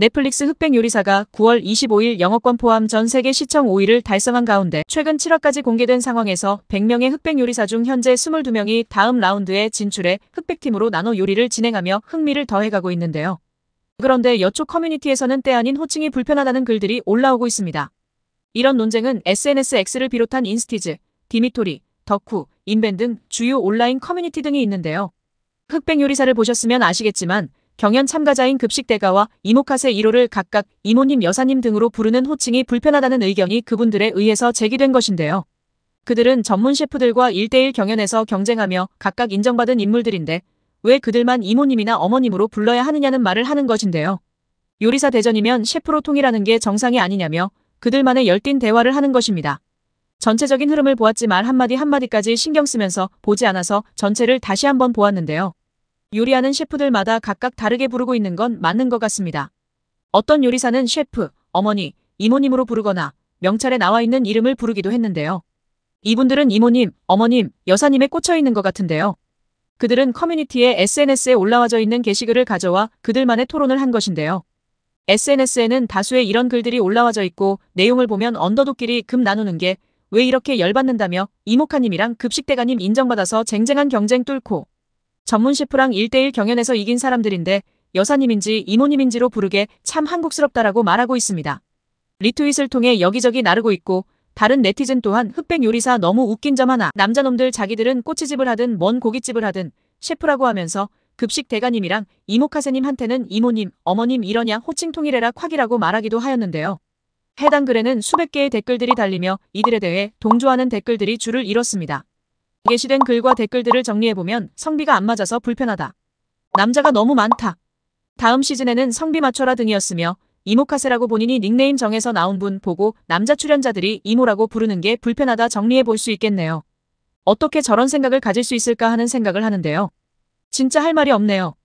넷플릭스 흑백 요리사가 9월 25일 영어권 포함 전 세계 시청 5위를 달성한 가운데 최근 7화까지 공개된 상황에서 100명의 흑백 요리사 중 현재 22명이 다음 라운드에 진출해 흑백팀으로 나눠 요리를 진행하며 흥미를 더해가고 있는데요. 그런데 여초 커뮤니티에서는 때 아닌 호칭이 불편하다는 글들이 올라오고 있습니다. 이런 논쟁은 SNSX를 비롯한 인스티즈, 디미토리, 덕후, 인벤 등 주요 온라인 커뮤니티 등이 있는데요. 흑백 요리사를 보셨으면 아시겠지만 경연 참가자인 급식대가와 이모카세 1호를 각각 이모님 여사님 등으로 부르는 호칭이 불편하다는 의견이 그분들에 의해서 제기된 것인데요. 그들은 전문 셰프들과 1대1 경연에서 경쟁하며 각각 인정받은 인물들인데 왜 그들만 이모님이나 어머님으로 불러야 하느냐는 말을 하는 것인데요. 요리사 대전이면 셰프로 통일하는 게 정상이 아니냐며 그들만의 열띤 대화를 하는 것입니다. 전체적인 흐름을 보았지 만 한마디 한마디까지 신경 쓰면서 보지 않아서 전체를 다시 한번 보았는데요. 요리하는 셰프들마다 각각 다르게 부르고 있는 건 맞는 것 같습니다. 어떤 요리사는 셰프, 어머니, 이모님으로 부르거나 명찰에 나와 있는 이름을 부르기도 했는데요. 이분들은 이모님, 어머님, 여사님에 꽂혀 있는 것 같은데요. 그들은 커뮤니티에 SNS에 올라와져 있는 게시글을 가져와 그들만의 토론을 한 것인데요. SNS에는 다수의 이런 글들이 올라와져 있고 내용을 보면 언더독끼리 금 나누는 게 왜 이렇게 열받는다며 이모카님이랑 급식대가님 인정받아서 쟁쟁한 경쟁 뚫고 전문 셰프랑 1대1 경연에서 이긴 사람들인데 여사님인지 이모님인지로 부르게 참 한국스럽다라고 말하고 있습니다. 리트윗을 통해 여기저기 나르고 있고 다른 네티즌 또한 흑백 요리사 너무 웃긴 점 하나 남자놈들 자기들은 꼬치집을 하든 뭔 고깃집을 하든 셰프라고 하면서 급식 대가님이랑 이모카세님한테는 이모님, 어머님 이러냐 호칭 통일해라 콱이라고 말하기도 하였는데요. 해당 글에는 수백 개의 댓글들이 달리며 이들에 대해 동조하는 댓글들이 줄을 잃었습니다 게시된 글과 댓글들을 정리해보면 성비가 안 맞아서 불편하다. 남자가 너무 많다. 다음 시즌에는 성비 맞춰라 등이었으며 이모카세라고 본인이 닉네임 정해서 나온 분 보고 남자 출연자들이 이모라고 부르는 게 불편하다 정리해볼 수 있겠네요. 어떻게 저런 생각을 가질 수 있을까 하는 생각을 하는데요. 진짜 할 말이 없네요.